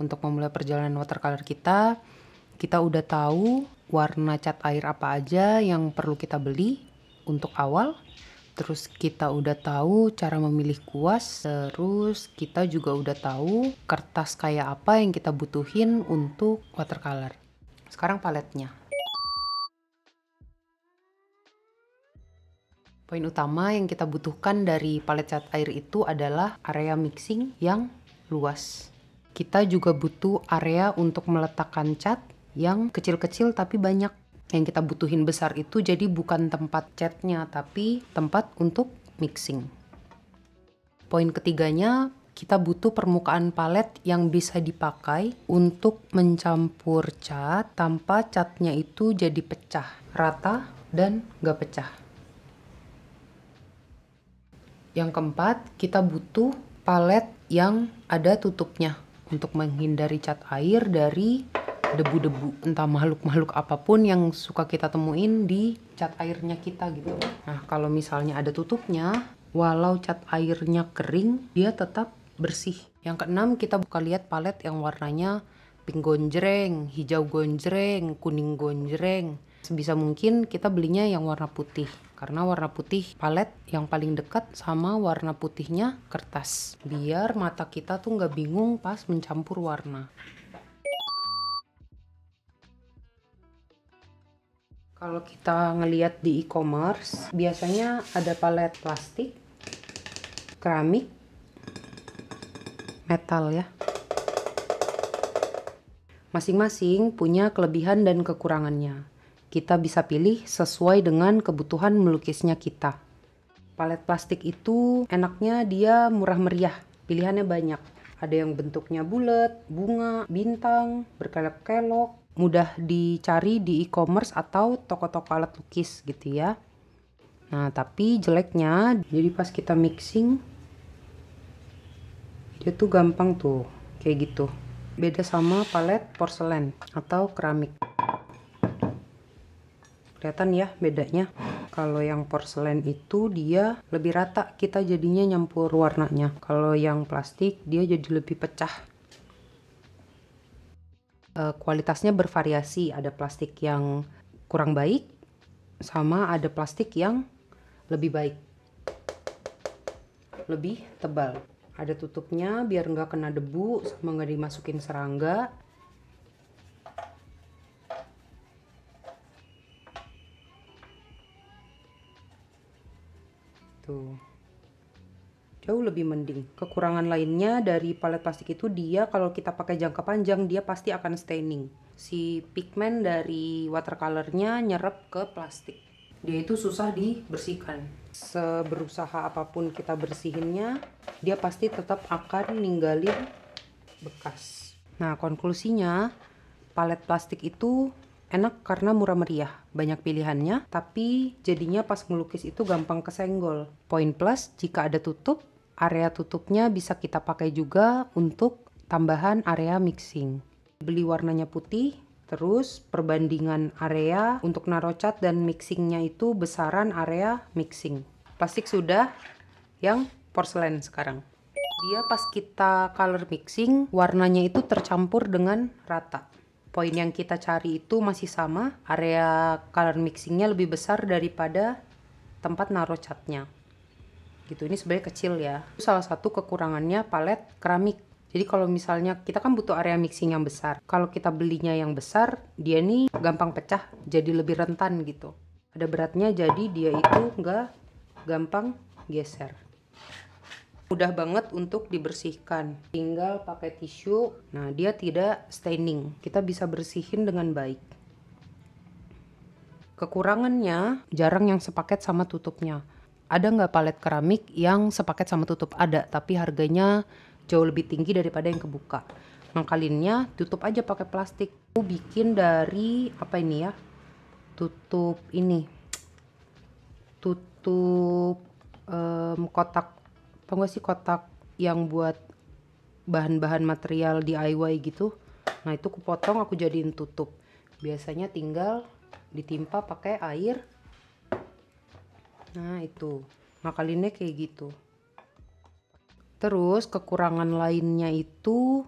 untuk memulai perjalanan watercolor kita, kita udah tahu warna cat air apa aja yang perlu kita beli untuk awal. Terus kita udah tahu cara memilih kuas, terus kita juga udah tahu kertas kayak apa yang kita butuhin untuk watercolor. Sekarang paletnya. Poin utama yang kita butuhkan dari palet cat air itu adalah area mixing yang luas kita juga butuh area untuk meletakkan cat yang kecil-kecil tapi banyak. Yang kita butuhin besar itu jadi bukan tempat catnya, tapi tempat untuk mixing. Poin ketiganya, kita butuh permukaan palet yang bisa dipakai untuk mencampur cat tanpa catnya itu jadi pecah, rata, dan nggak pecah. Yang keempat, kita butuh palet yang ada tutupnya untuk menghindari cat air dari debu-debu entah makhluk-makhluk apapun yang suka kita temuin di cat airnya kita gitu. Nah, kalau misalnya ada tutupnya, walau cat airnya kering, dia tetap bersih. Yang keenam, kita buka lihat palet yang warnanya pink gonjreng, hijau gonjreng, kuning gonjreng, sebisa mungkin kita belinya yang warna putih karena warna putih palet yang paling dekat sama warna putihnya kertas biar mata kita tuh nggak bingung pas mencampur warna kalau kita ngeliat di e-commerce biasanya ada palet plastik keramik metal ya masing-masing punya kelebihan dan kekurangannya kita bisa pilih sesuai dengan kebutuhan melukisnya kita. Palet plastik itu enaknya dia murah meriah, pilihannya banyak. Ada yang bentuknya bulat, bunga, bintang, berkelok-kelok, mudah dicari di e-commerce atau toko-toko alat lukis gitu ya. Nah, tapi jeleknya jadi pas kita mixing dia tuh gampang tuh kayak gitu. Beda sama palet porselen atau keramik kelihatan ya bedanya kalau yang porselen itu dia lebih rata kita jadinya nyampur warnanya kalau yang plastik dia jadi lebih pecah e, kualitasnya bervariasi ada plastik yang kurang baik sama ada plastik yang lebih baik lebih tebal ada tutupnya biar nggak kena debu sama nggak dimasukin serangga gitu jauh lebih mending kekurangan lainnya dari palet plastik itu dia kalau kita pakai jangka panjang dia pasti akan staining si pigmen dari watercolornya nyerap ke plastik dia itu susah dibersihkan seberusaha apapun kita bersihinnya dia pasti tetap akan ninggalin bekas nah konklusinya palet plastik itu Enak karena murah meriah, banyak pilihannya, tapi jadinya pas melukis itu gampang kesenggol. Poin plus, jika ada tutup, area tutupnya bisa kita pakai juga untuk tambahan area mixing. Beli warnanya putih, terus perbandingan area untuk naro cat dan mixingnya itu besaran area mixing. Plastik sudah, yang porselen sekarang. Dia pas kita color mixing, warnanya itu tercampur dengan rata poin yang kita cari itu masih sama area color mixingnya lebih besar daripada tempat naruh catnya gitu ini sebenarnya kecil ya salah satu kekurangannya palet keramik jadi kalau misalnya kita kan butuh area mixing yang besar kalau kita belinya yang besar dia ini gampang pecah jadi lebih rentan gitu ada beratnya jadi dia itu nggak gampang geser mudah banget untuk dibersihkan tinggal pakai tisu nah dia tidak staining kita bisa bersihin dengan baik kekurangannya jarang yang sepaket sama tutupnya ada nggak palet keramik yang sepaket sama tutup ada tapi harganya jauh lebih tinggi daripada yang kebuka ngakalinnya tutup aja pakai plastik aku bikin dari apa ini ya tutup ini tutup um, kotak tau gak sih kotak yang buat bahan-bahan material DIY gitu nah itu aku potong aku jadiin tutup biasanya tinggal ditimpa pakai air nah itu Nah kali ini kayak gitu terus kekurangan lainnya itu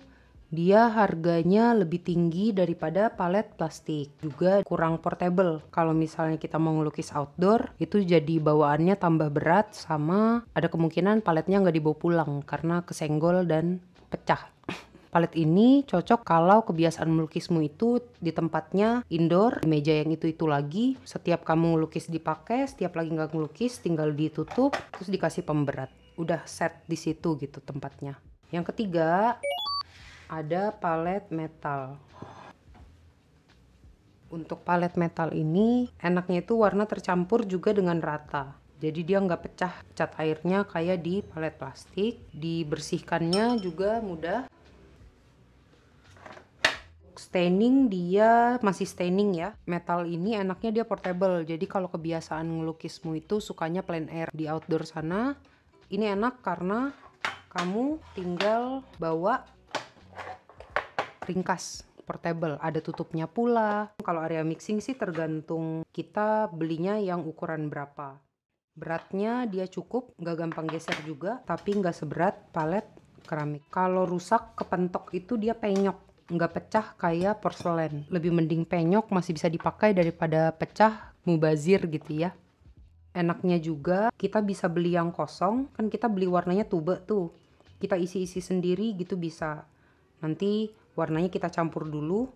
dia harganya lebih tinggi daripada palet plastik, juga kurang portable. Kalau misalnya kita mau ngelukis outdoor, itu jadi bawaannya tambah berat sama ada kemungkinan paletnya nggak dibawa pulang karena kesenggol dan pecah. Palet ini cocok kalau kebiasaan melukismu itu di tempatnya indoor, di meja yang itu-itu lagi. Setiap kamu ngelukis dipakai, setiap lagi nggak ngelukis tinggal ditutup, terus dikasih pemberat. Udah set di situ gitu tempatnya. Yang ketiga, ada palet metal untuk palet metal ini enaknya itu warna tercampur juga dengan rata jadi dia nggak pecah cat airnya kayak di palet plastik dibersihkannya juga mudah staining dia masih staining ya metal ini enaknya dia portable jadi kalau kebiasaan ngelukismu itu sukanya plein air di outdoor sana ini enak karena kamu tinggal bawa ringkas portable, ada tutupnya pula. Kalau area mixing sih tergantung kita belinya yang ukuran berapa. Beratnya dia cukup, nggak gampang geser juga, tapi nggak seberat palet keramik. Kalau rusak kepentok itu dia penyok, nggak pecah kayak porselen. Lebih mending penyok masih bisa dipakai daripada pecah mubazir gitu ya. Enaknya juga kita bisa beli yang kosong, kan kita beli warnanya tube tuh. Kita isi-isi sendiri gitu bisa. Nanti warnanya kita campur dulu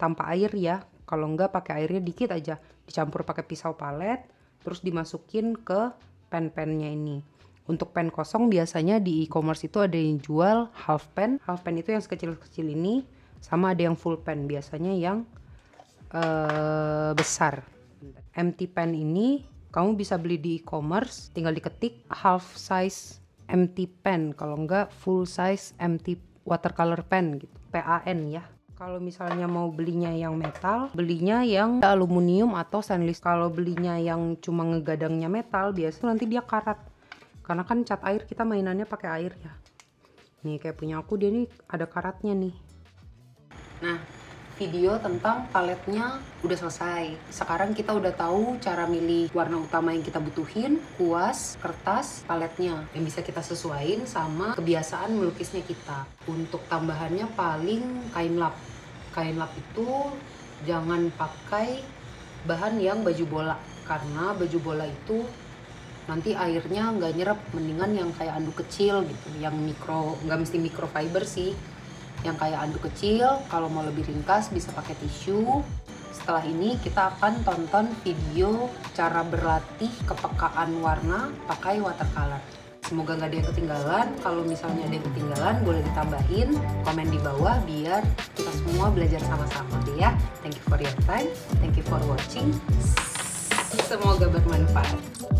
tanpa air ya kalau enggak pakai airnya dikit aja dicampur pakai pisau palet terus dimasukin ke pen-pennya ini untuk pen kosong biasanya di e-commerce itu ada yang jual half pen half pen itu yang sekecil-kecil ini sama ada yang full pen biasanya yang uh, besar empty pen ini kamu bisa beli di e-commerce tinggal diketik half size empty pen kalau enggak full size empty watercolor pen gitu PAN ya kalau misalnya mau belinya yang metal, belinya yang aluminium atau stainless. Kalau belinya yang cuma ngegadangnya metal, biasanya nanti dia karat. Karena kan cat air kita mainannya pakai air ya. Nih kayak punya aku dia nih ada karatnya nih. Nah, video tentang paletnya udah selesai. Sekarang kita udah tahu cara milih warna utama yang kita butuhin, kuas, kertas, paletnya yang bisa kita sesuaiin sama kebiasaan melukisnya kita. Untuk tambahannya paling kain lap. Kain lap itu jangan pakai bahan yang baju bola karena baju bola itu nanti airnya nggak nyerap mendingan yang kayak anduk kecil gitu yang mikro nggak mesti microfiber sih yang kayak anduk kecil kalau mau lebih ringkas bisa pakai tisu setelah ini kita akan tonton video cara berlatih kepekaan warna pakai watercolor semoga nggak ada yang ketinggalan kalau misalnya ada yang ketinggalan boleh ditambahin komen di bawah biar kita semua belajar sama-sama ya thank you for your time thank you for watching semoga bermanfaat